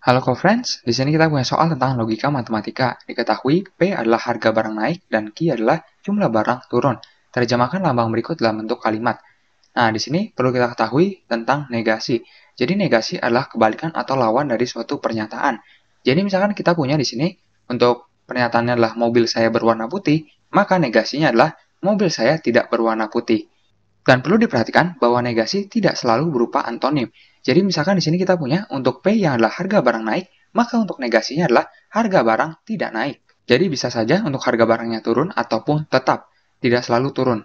Halo co-friends, di sini kita punya soal tentang logika matematika. Diketahui P adalah harga barang naik dan Q adalah jumlah barang turun. Terjemahkan lambang berikut dalam bentuk kalimat. Nah, di sini perlu kita ketahui tentang negasi. Jadi negasi adalah kebalikan atau lawan dari suatu pernyataan. Jadi misalkan kita punya di sini untuk pernyataannya adalah mobil saya berwarna putih, maka negasinya adalah mobil saya tidak berwarna putih. Dan perlu diperhatikan bahwa negasi tidak selalu berupa antonim. Jadi misalkan di sini kita punya untuk P yang adalah harga barang naik, maka untuk negasinya adalah harga barang tidak naik. Jadi bisa saja untuk harga barangnya turun ataupun tetap, tidak selalu turun.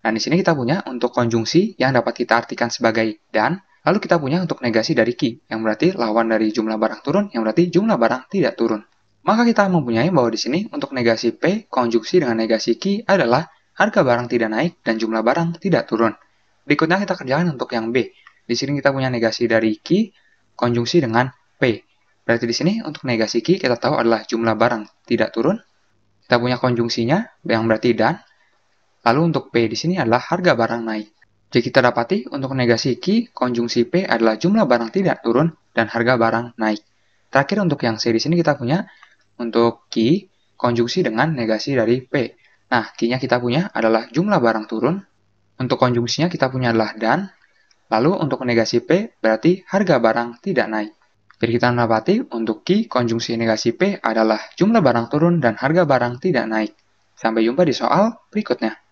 Nah, di sini kita punya untuk konjungsi yang dapat kita artikan sebagai dan, lalu kita punya untuk negasi dari ki, yang berarti lawan dari jumlah barang turun, yang berarti jumlah barang tidak turun. Maka kita mempunyai bahwa di sini untuk negasi P konjungsi dengan negasi ki adalah harga barang tidak naik dan jumlah barang tidak turun. Berikutnya kita kerjakan untuk yang B, di sini kita punya negasi dari q konjungsi dengan P. Berarti di sini untuk negasi q kita tahu adalah jumlah barang tidak turun. Kita punya konjungsinya yang berarti dan. Lalu untuk P di sini adalah harga barang naik. Jadi kita dapati untuk negasi q konjungsi P adalah jumlah barang tidak turun dan harga barang naik. Terakhir untuk yang C di sini kita punya untuk q konjungsi dengan negasi dari P. Nah, q nya kita punya adalah jumlah barang turun. Untuk konjungsinya kita punya adalah dan, Lalu untuk negasi P berarti harga barang tidak naik. Jadi kita mendapati untuk Q konjungsi negasi P adalah jumlah barang turun dan harga barang tidak naik. Sampai jumpa di soal berikutnya.